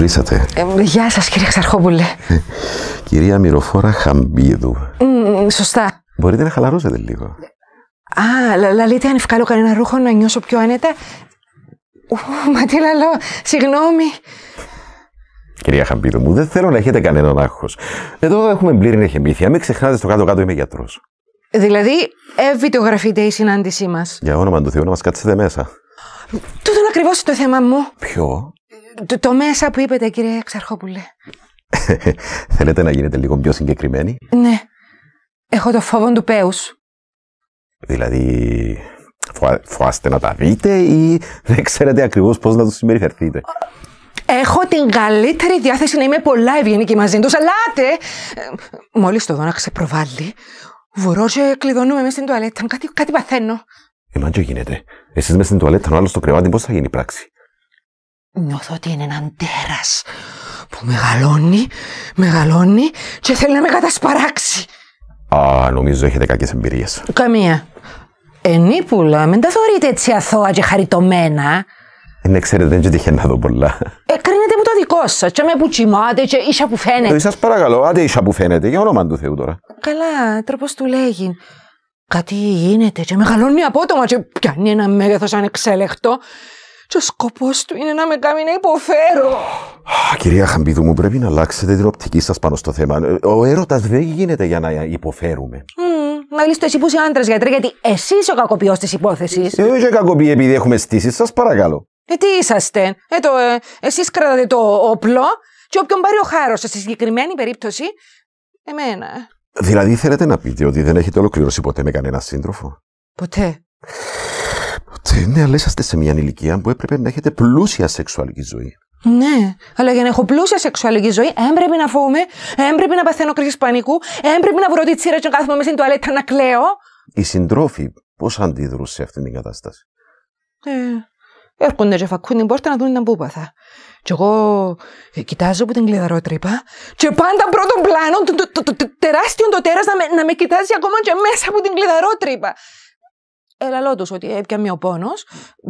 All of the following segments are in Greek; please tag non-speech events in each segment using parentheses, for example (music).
Ε, γεια σας, κύριε Ξαρχόπουλε. Ε, κυρία Μυροφόρα Χαμπίδου. Mm, σωστά. Μπορείτε να χαλαρώσετε λίγο. Α, λαλείτε αν ευκάλω κανένα ρούχο να νιώσω πιο άνετα. μα τι λαλώ, συγγνώμη. Κυρία Χαμπίδου μου, δεν θέλω να έχετε κανέναν άγχος. Εδώ έχουμε μπλήρη νεχεμήθεια. Μην ξεχνάτε στο κάτω-κάτω είμαι γιατρός. Δηλαδή, εβιτογραφείται η συνάντησή μας. Για όνομα του Θεού να μας κάτσετε μέσα. Τούτων ακριβώ το θέμα μου. Ποιο? το, το μέσα που είπετε, κύριε Ξαρχόπουλε. (laughs) Θέλετε να γίνετε λίγο πιο συγκεκριμένοι. Ναι. Έχω το φόβο του πέους. Δηλαδή, φοβάστε φοάστε να τα δείτε ή δεν ξέρετε ακριβώς πώς να τους συμπεριφερθείτε. Έχω την καλύτερη διάθεση να είμαι πολλά ευγενική μαζί τους. αλλά άτε! Ε, μόλις το δω να ξεπροβάλλει, βουρώ και κλειδώνουμε μέσα στην τουαλέτα. Κάτι, κάτι παθαίνω. Εμάν τι γίνεται. Εσείς μέσα στην τουαλέτα, ο άλλος στο κρεβάτι, πώς θα γίνει η πράξη. Νιώθω ότι είναι έναν τέρας που μεγαλώνει, μεγαλώνει και θέλει να με κατασπαράξει. Α, νομίζω έχετε κακές εμπειρίες. Καμία. Ενίπουλα, μην τα θεωρείτε έτσι αθώα και χαριτωμένα. Ε, ναι, ξέρετε, δεν τυχαίνει να δω πολλά. Ε, κρίνετε μου το δικό σας. Και με που τσιμάτε, και ίσα που φαίνεται. Ε, σας παρακαλώ, άντε ίσα που φαίνεται, για όνομα του Θεού τώρα. Καλά, τρόπος του λέγει. Κάτι γίνεται, και μεγαλώνει απότομα, και πιάνει ένα μέγεθος ανεξέλεκτο. Και ο σκοπός του είναι να με κάνει να υποφέρω. Κυρία Χαμπίδου μου, πρέπει να αλλάξετε την οπτική σας πάνω στο θέμα. Ο έρωτας δεν γίνεται για να υποφέρουμε. Να μάλιστα, εσύ που είσαι άντρας γιατρέ, γιατί εσύ είσαι ο κακοποιός της υπόθεσης. Δεν είσαι κακοποιή επειδή έχουμε στήσει, σας παρακαλώ. Ε, τι είσαστε. Ε, ε, εσείς κρατάτε το όπλο και όποιον πάρει ο χάρος σε συγκεκριμένη περίπτωση, εμένα. Δηλαδή θέλετε να πείτε ότι δεν έχετε ολοκληρώσει ποτέ με κανένα σύντροφο. Ποτέ. Ναι, αλλά είσαστε σε μια ηλικία που έπρεπε να έχετε πλούσια σεξουαλική ζωή. Ναι, αλλά για να έχω πλούσια σεξουαλική ζωή, έμπρεπε να φοβούμαι, έμπρεπε να παθαίνω κρίση πανικού, έμπρεπε να βρω τη τσίρα και να κάθομαι μέσα στην τουαλέτα να κλαίω. Οι συντρόφοι πώς αντίδρουσαν σε αυτήν την κατάσταση. Ε, έρχονται και φακούν την πόρτα να δουν την πούπαθα. Κι εγώ ε, κοιτάζω από την κλειδαρότρυπα και πάντα πρώτον πλάνο το, το, το, το, τεράστιο το τέρας να με, να με κοιτάζει ακόμα και μέσα από την κλειδαρότρυπα ελαλό του ότι έπιαν ο πόνος,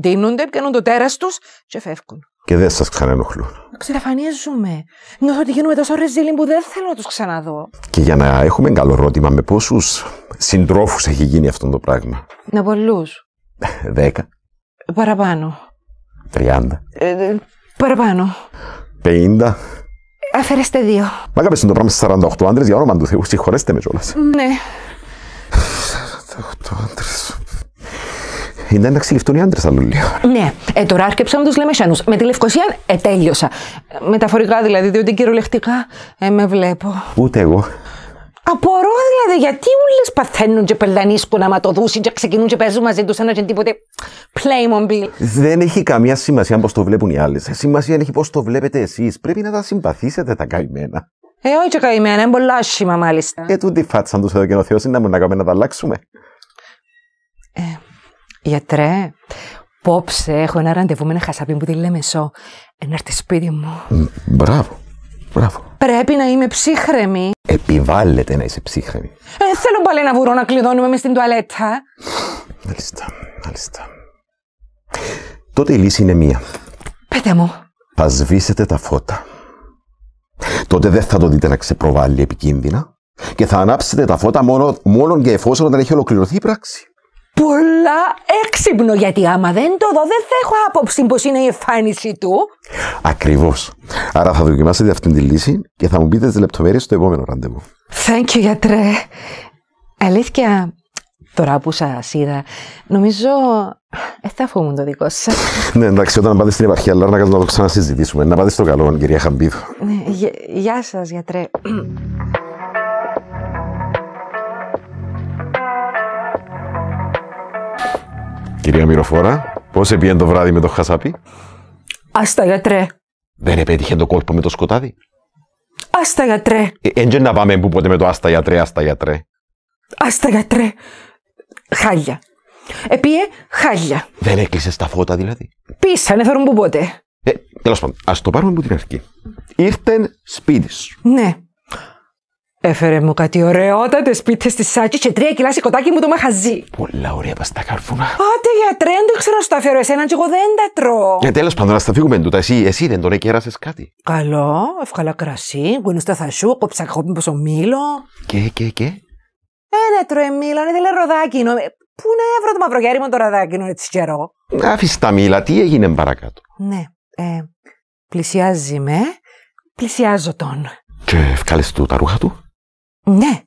δίνονται, πιάνουν το τέρας τους και φεύγουν. Και δεν σας ξαναενοχλούν. Ξεφανίζουμε. Νιώθω ότι γίνουμε τόσο ρεζίλι που δεν θέλω να τους ξαναδώ. Και για να έχουμε καλό ερώτημα, με πόσους συντρόφους έχει γίνει αυτό το πράγμα. Με πολλούς. (laughs) Δέκα. Παραπάνω. Τριάντα. Ε, ε, παραπάνω. Πενήντα. Αφαιρέστε δύο. Μα αγαπήσουν το πράγμα σε 48 άντρες για όνομα του Θεού. Συγχωρέστε με κιόλας. Ναι. 48 άντρε είναι να ξυλιφτούν οι άντρες, άλλο λίγο. Ναι. Ε, τώρα άρκεψα με του σένους. Με τη Λευκοσία ε, τέλειωσα. Μεταφορικά δηλαδή, διότι κυριολεκτικά ε, με βλέπω. Ούτε εγώ. Απορώ δηλαδή, γιατί όλες παθαίνουν και πελανίσκουν που το δούσουν και ξεκινούν και παίζουν μαζί τους ένα και τίποτε Playmobil. Δεν έχει καμία σημασία πώς το βλέπουν οι άλλες. Σημασία έχει πώς το βλέπετε εσείς. Πρέπει να τα συμπαθήσετε τα καημένα. Ε, όχι καημένα, είναι πολύ άσχημα μάλιστα. Ε, τούτη φάτσαν τους εδώ και ο Θεός είναι να μην να να τα αλλάξουμε. Γιατρέ, πόψε, έχω ένα ραντεβού με ένα χασάπι που τη λέμε σω. Ένα έρθει σπίτι μου. Μπράβο. Μπράβο. Πρέπει να είμαι ψύχρεμη. Επιβάλλεται να είσαι ψύχρεμη. Ε, θέλω πάλι ένα βουρό να κλειδώνουμε μες στην τουαλέτα. Μάλιστα, μάλιστα. Τότε η λύση είναι μία. Πέτε μου. Θα σβήσετε τα φώτα. Τότε δεν θα το δείτε να ξεπροβάλλει επικίνδυνα και θα ανάψετε τα φώτα μόνο, μόνο και εφόσον όταν έχει ολοκληρωθεί η πράξη πολλά έξυπνο γιατί άμα δεν το δω δεν θα έχω άποψη πως είναι η εμφάνιση του. Ακριβώς. Άρα θα δοκιμάσετε αυτή τη λύση και θα μου πείτε τις λεπτομέρειες στο επόμενο ραντεβού. Thank you γιατρέ. Αλήθεια, τώρα που σας είδα, νομίζω ε, θα μου το δικό σας. (laughs) ναι, εντάξει, όταν πάτε στην επαρχία, αλλά να το ξανασυζητήσουμε. Να πάτε στο καλό, κυρία Χαμπίδου. Ναι, γεια σας, γιατρέ. Κυρία Μυροφόρα, πώς έπιανε το βράδυ με το χασάπι. Άστα γιατρέ. Δεν επέτυχε το κόλπο με το σκοτάδι. Άστα γιατρέ. Έντζε ε, να πάμε που ποτέ με το άστα γιατρέ, άστα γιατρέ. Άστα γιατρέ. Χάλια. Επίε χάλια. Δεν έκλεισες τα φώτα δηλαδή. Πήσανε, θεωρούν που ποτέ. Ε, Τέλος πάντων, ας το πάρουμε από την αρχή. Ήρθεν σπίτι σου. Ναι. Έφερε μου κάτι ωραιότατε σπίτι στη σάκη και τρία κιλά σηκωτάκι μου το μαχαζί. Πολλά ωραία παστά καρφούνα. Άντε για δεν ξέρω να τα φέρω εσένα και εγώ δεν τα τρώω. Ε, τέλος πάντων, να στα φύγουμε εντούτα. Εσύ, εσύ δεν τον έκερασες κάτι. Καλό, εύκολα κρασί, γουίνω θα σου, κόψα κόπι μήλο. Και, και, και. Ένα ε, τρώει μήλο, είναι θέλει ροδάκινο. Ε, πού να έβρω το μαυρογέρι μου το ροδάκινο, έτσι καιρό. Άφησε τα μήλα, τι έγινε παρακάτω. Ναι, ε, πλησιάζει με, πλησιάζω τον. Και ευκάλεσε του τα ρούχα του. Ναι,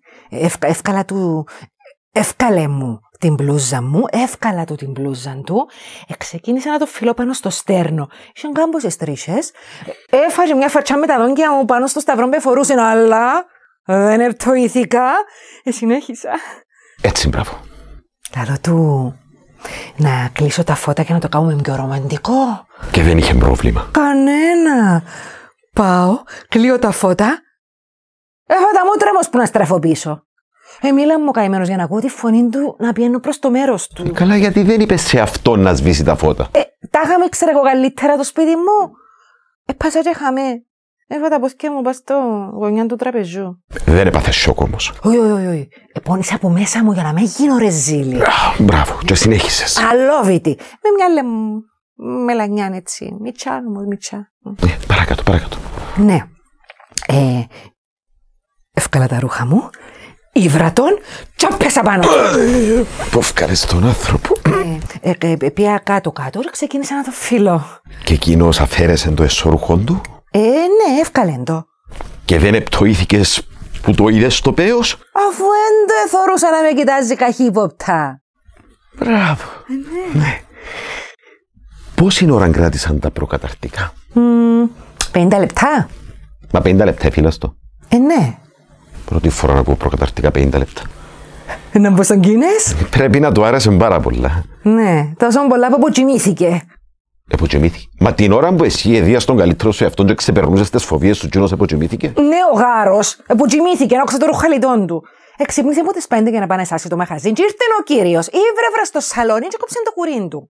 εύκαλα του, εύκαλε μου την μπλούζα μου, εύκαλα του την μπλούζα του, ε, ξεκίνησα να το φιλώ πάνω στο στέρνο. Είχαν κάμποσες τρίσες, ε, έφαγε μια φατσιά με τα δόντια μου πάνω στο σταυρό με φορούσε, αλλά δεν ευτοήθηκα, ε, συνέχισα. Έτσι, μπράβο. Λαλό του να κλείσω τα φώτα και να το κάνουμε πιο ρομαντικό. Και δεν είχε πρόβλημα. Κανένα. Πάω, κλείω τα φώτα, Έχω ε, τα μούτρα μου που να στρέφω πίσω. Ε, μίλα μου καημένος για να ακούω τη φωνή του να πιένω προς το μέρος του. Ε, καλά, γιατί δεν είπες σε αυτό να σβήσει τα φώτα. Ε, τα είχαμε ξέρω εγώ καλύτερα το σπίτι μου. Ε, πάσα και είχαμε. Έχω τα ποσκέ μου, πας στο γωνιά του τραπεζού. Δεν έπαθε σοκ όμως. Όχι, όχι, όχι. Επώνυσα από μέσα μου για να με γίνω ρεζίλη. μπράβο, και συνέχισες. Αλόβητη. Με μια λε μελανιάν έτσι. Μιτσά μου, μιτσά. Ναι, παρακάτω, παρακάτω. Ναι. Ε, Εύκαλα τα ρούχα μου, υβρατών και πέσα πάνω. Πόφκαρε τον άνθρωπο. Ε, κάτω-κάτω, ε, ε, ξεκίνησα να το φύλλω. Και εκείνο αφαίρεσε το εσώρουχό του. Ε, ναι, έφκαλε το. Και δεν επτοήθηκες που το είδες στο πέος. Αφού δεν το εθωρούσα να με κοιτάζει καχύποπτα. Μπράβο. Ε, ναι. ναι. Πόση ώρα κράτησαν τα προκαταρτικά. Mm, 50 λεπτά. Μα 50 λεπτά, φίλα Ε, ναι. Πρώτη φορά να ακούω προκαταρτικά 50 λεπτά. Να μπω στον Κίνες. Πρέπει να του άρεσε πάρα πολλά. Ναι, τόσο πολλά που αποκοιμήθηκε. Εποκοιμήθηκε. Μα την ώρα που εσύ εδίας στον καλύτερο σου αυτόν και ξεπερνούσες τις φοβίες του Τζίνο εποκοιμήθηκε. Ναι, ο γάρος εποκοιμήθηκε, άκουσα το ρουχαλιτόν του. Εξυπνήθηκε από τις 5 για να πάνε εσά το μαχαζίν, και ήρθε ο κύριος. Ήβρευρα στο σαλόνι και κόψαν το κουρίν του.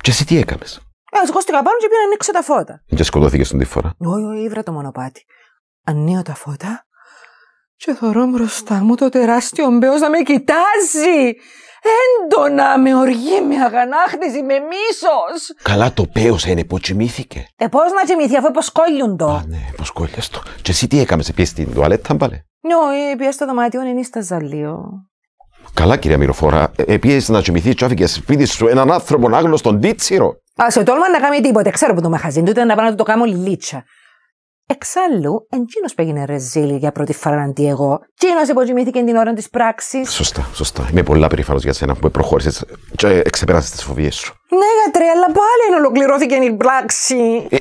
Και εσύ τι έκαμες. Ε, σηκώστηκα πάνω και πήγα να ανοίξω τα φώτα. Και σκοτώθηκε στον τη φορά. Όχι, ήβρα το μονοπάτι. Ανοίγω τα φώτα και θωρώ μπροστά μου το τεράστιο μπέος να με κοιτάζει. Έντονα, με οργή, με αγανάκτηση, με μίσος. Καλά το πέος είναι που τσιμήθηκε. Ε, πώς να τσιμήθηκε, αφού υποσκόλιουν το. Α, ναι, υποσκόλιας το. Και εσύ τι έκαμες, σε πιέσαι την τουαλέτα, μπαλε. Ναι, ε, πιέσαι το δωμάτιο, είναι στα ζαλίο. Καλά κυρία Μυροφόρα, επίεσαι ε, να τσιμηθεί και σπίτι σου έναν άνθρωπο άγνωστον τίτσιρο. Α, σε τόλμα να κάνει τίποτε, ξέρω που το μαχαζίν του ήταν να πάω το κάνω λίτσα. Εξάλλου, εντύνο που έγινε ρεζίλη για πρώτη φορά αντί εγώ, εκείνο υποτιμήθηκε την ώρα της πράξης. Σωστά, σωστά. Είμαι πολύ περήφανος για σένα που προχώρησες και ε, εξεπέρασες τις φοβίες σου. Ναι, γιατρέ, αλλά πάλι ολοκληρώθηκε η πράξη. Ε,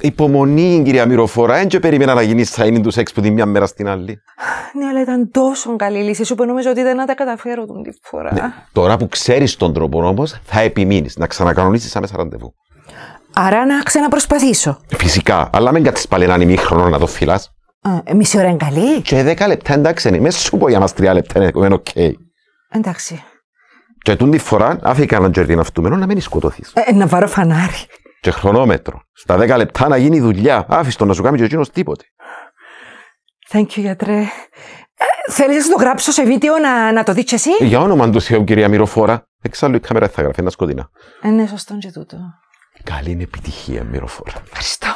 υπομονή, κυρία Μυροφόρα, έντια περίμενα να γίνεις σαν του σεξ που τη μια μέρα στην άλλη. Ναι, αλλά ήταν τόσο καλή λύση σου που νομίζω ότι δεν θα τα καταφέρω την φορά. Ναι, τώρα που ξέρεις τον τρόπο όμως, θα επιμείνεις να ξανακανονίσεις άμεσα ραντεβού. Άρα να ξαναπροσπαθήσω. Φυσικά, αλλά μην κάτσεις πάλι έναν ημίχρονο να το φυλάς. Ε, μισή ώρα είναι καλή. Και δέκα λεπτά εντάξει είναι. Μέσα σου πω για μας τρία λεπτά είναι οκ. Okay. Εντάξει. Και τούτη φορά άφηκα έναν τζερδί να αυτούμενο να μην σκοτωθείς. Ε, να βάρω φανάρι. Και χρονόμετρο. Στα δέκα λεπτά να γίνει δουλειά. Άφηστο να σου κάνει ο εκείνος τίποτε. Thank you, γιατρέ. Ε, Θέλεις να το γράψω σε βίντεο να, να το δεις εσύ. Για όνομα του Θεού, κυρία Μυροφόρα. Εξάλλου η κάμερα θα γράφει ένα σκοτεινά. Ε, ναι, σωστό και τούτο. Καλή είναι επιτυχία, μυροφόρα. Ευχαριστώ.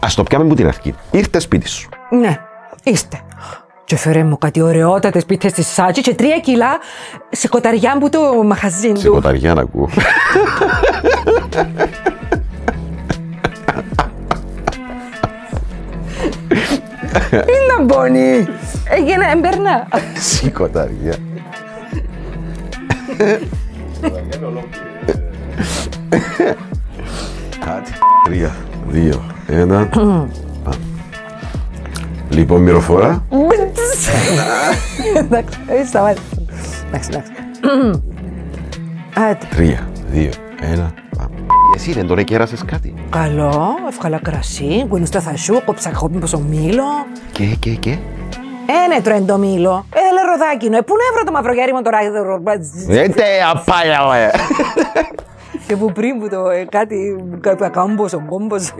Ας το πιάμε μου την αρχή. Ήρθε σπίτι σου. Ναι, είστε. Και φέρε μου κάτι ωραιότατες πίτε στη Σάτζη και τρία κιλά σε κοταριά μου το μαχαζί του. Σε κοταριά να ακούω. Είναι να μπώνει. Έγινε εμπερνά. Σε κοταριά. Σε Κοταριά είναι ολόκληρο. Κάτι. Τρία, δύο, ένα. Λοιπόν, μυροφορά. Εντάξει, σταμάτη. Εντάξει, εντάξει. Τρία, δύο, ένα. Εσύ δεν τώρα κέρασες κάτι. Καλό, εύκολα κρασί, γκουνιστά θα σου, κόψα χόπιν πόσο μήλο. Και, και, και. Ε, ναι, τρώνε το μήλο. Ε, λε ροδάκινο. Ε, πού να βρω το μαυρογέρι μου τώρα. Δεν ε, τε, απάλια, και που πριν που το ε, κάτι καμπόσον, ο κόμπος.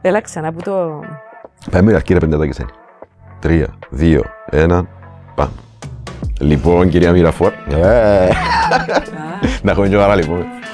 Έλα ξανά που το... Πάμε κύριε πεντατάκι σένι. Τρία, δύο, ένα, πάμε. Λοιπόν, κυρία Μυραφόρ. Ε. Να έχουμε και λοιπόν.